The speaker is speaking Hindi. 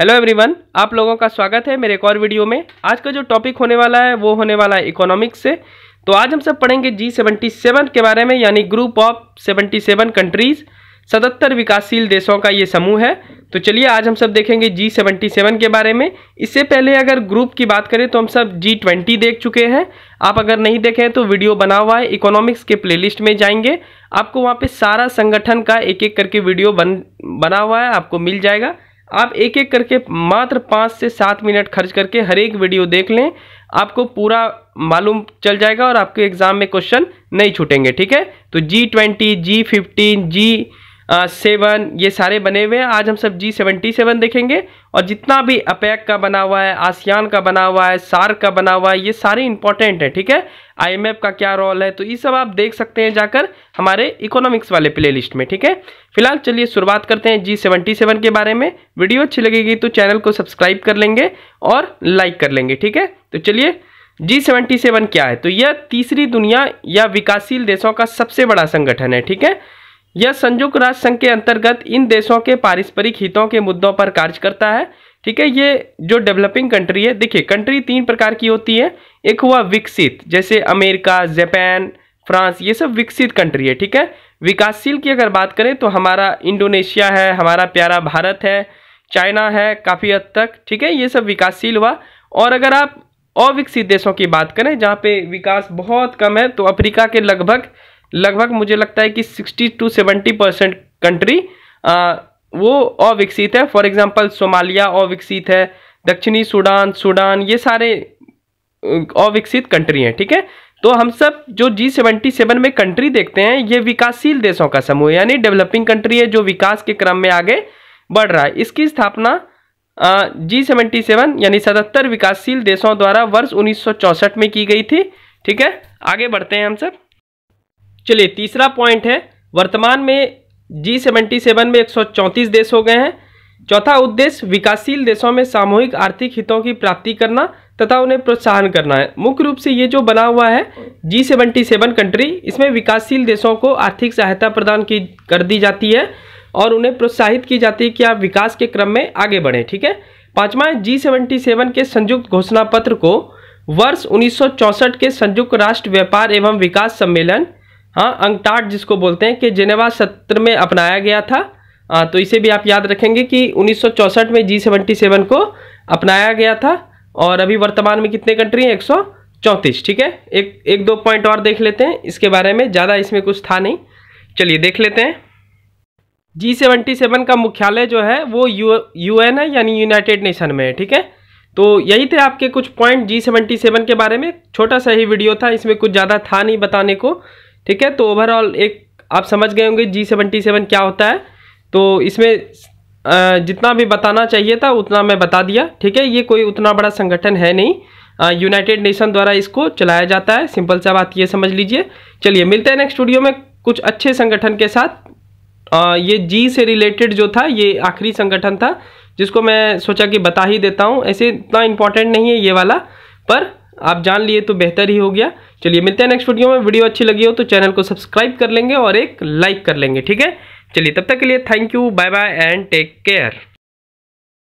हेलो एवरीवन आप लोगों का स्वागत है मेरे एक और वीडियो में आज का जो टॉपिक होने वाला है वो होने वाला है इकोनॉमिक्स से तो आज हम सब पढ़ेंगे जी सेवेंटी सेवन के बारे में यानी group of seventy seven countries सतहत्तर विकासशील देशों का ये समूह है तो चलिए आज हम सब देखेंगे जी सेवेंटी सेवन के बारे में इससे पहले अगर ग्रुप की बात करें तो हम सब जी ट्वेंटी देख चुके हैं आप अगर नहीं देखें तो वीडियो बना हुआ है इकोनॉमिक्स के प्लेलिस्ट में जाएंगे आपको वहाँ पे सारा संगठन का एक एक करके वीडियो बन बना हुआ है आपको मिल जाएगा आप एक एक करके मात्र पाँच से सात मिनट खर्च करके हर एक वीडियो देख लें आपको पूरा मालूम चल जाएगा और आपके एग्ज़ाम में क्वेश्चन नहीं छूटेंगे ठीक है तो G twenty G fifteen G seven ये सारे बने हुए हैं आज हम सब जी सेवेंटी सेवन देखेंगे और जितना भी अपैक का बना हुआ है आसियान का बना हुआ है सार का बना हुआ है ये सारे इंपॉर्टेंट है ठीक है आईएमएफ का क्या रोल है तो ये सब आप देख सकते हैं जाकर हमारे इकोनॉमिक्स वाले प्लेलिस्ट में ठीक है फिलहाल चलिए शुरुआत करते हैं जी सेवेंटी सेवन के बारे में वीडियो अच्छी लगेगी तो चैनल को सब्सक्राइब कर लेंगे और लाइक कर लेंगे ठीक है तो चलिए जी सेवेंटी सेवन क्या है तो यह तीसरी दुनिया या विकासशील देशों का सबसे बड़ा संगठन है ठीक है यह संयुक्त राष्ट्र संघ के अंतर्गत इन देशों के पारस्परिक हितों के मुद्दों पर कार्य करता है ठीक है ये जो डेवलपिंग कंट्री है देखिए कंट्री तीन प्रकार की होती है एक हुआ विकसित जैसे अमेरिका जापान फ्रांस ये सब विकसित कंट्री है ठीक है विकासशील की अगर बात करें तो हमारा इंडोनेशिया है हमारा प्यारा भारत है चाइना है काफ़ी हद तक ठीक है ये सब विकासशील हुआ और अगर आप अविकसित देशों की बात करें जहाँ पे विकास बहुत कम है तो अफ्रीका के लगभग लगभग मुझे लगता है कि sixty to seventy percent country वो अविकसित है फॉर एग्जांपल सोमालिया अविकसित है दक्षिणी सूडान सूडान ये सारे अविकसित कंट्री हैं ठीक है ठीके? तो हम सब जो जी सेवेंटी सेवन में कंट्री देखते हैं ये विकासशील देशों का समूह यानी डेवलपिंग कंट्री है जो विकास के क्रम में आगे बढ़ रहा है इसकी स्थापना जी सेवेंटी सेवन यानी सतहत्तर विकासशील देशों द्वारा वर्ष उन्नीस में की गई थी ठीक है आगे बढ़ते हैं हम सब चलिए तीसरा पॉइंट है वर्तमान में जी सेवेंटी सेवन में एक सौ चौंतीस देश हो गए हैं चौथा उद्देश्य विकासशील देशों में सामूहिक आर्थिक हितों की प्राप्ति करना तथा उन्हें प्रोत्साहन करना है मुख्य रूप से ये जो बना हुआ है जी सेवेंटी सेवन कंट्री इसमें विकासशील देशों को आर्थिक सहायता प्रदान की कर दी जाती है और उन्हें प्रोत्साहित की जाती है कि आप विकास के क्रम में आगे बढ़ें ठीक है पाँचवा जी सेवेंटी सेवन के संयुक्त घोषणा पत्र को वर्ष उन्नीस के संयुक्त राष्ट्र व्यापार एवं विकास सम्मेलन हाँ अंगटाट जिसको बोलते हैं कि जेनेवा सत्र में अपनाया गया था आ, तो इसे भी आप याद रखेंगे कि 1964 में जी सेवेंटी सेवन को अपनाया गया था और अभी वर्तमान में कितने कंट्री हैं एक ठीक है एक एक दो पॉइंट और देख लेते हैं इसके बारे में ज़्यादा इसमें कुछ था नहीं चलिए देख लेते हैं जी सेवेंटी सेवन का मुख्यालय जो है वो यू यू एन है यानी यूनाइटेड नेशन में है ठीक है तो यही थे आपके कुछ पॉइंट जी सेवेंटी सेवन के बारे में छोटा सा ही वीडियो था इसमें कुछ ज़्यादा था नहीं बताने को ठीक है तो ओवरऑल एक आप समझ गए होंगे जी सेवेंटी सेवन क्या होता है तो इसमें जितना भी बताना चाहिए था उतना मैं बता दिया ठीक है ये कोई उतना बड़ा संगठन है नहीं यूनाइटेड नेशन द्वारा इसको चलाया जाता है सिंपल सा बात ये समझ लीजिए चलिए मिलते हैं नेक्स्ट वीडियो में कुछ अच्छे संगठन के साथ आ, ये जी से रिलेटेड जो था ये आखिरी संगठन था जिसको मैं सोचा कि बता ही देता हूँ ऐसे इतना इम्पॉर्टेंट नहीं है ये वाला पर आप जान लिए तो बेहतर ही हो गया चलिए मिलते हैं नेक्स्ट वीडियो में वीडियो अच्छी लगी हो तो चैनल को सब्सक्राइब कर लेंगे और एक लाइक कर लेंगे ठीक है चलिए तब तक के लिए thank you bye bye and take care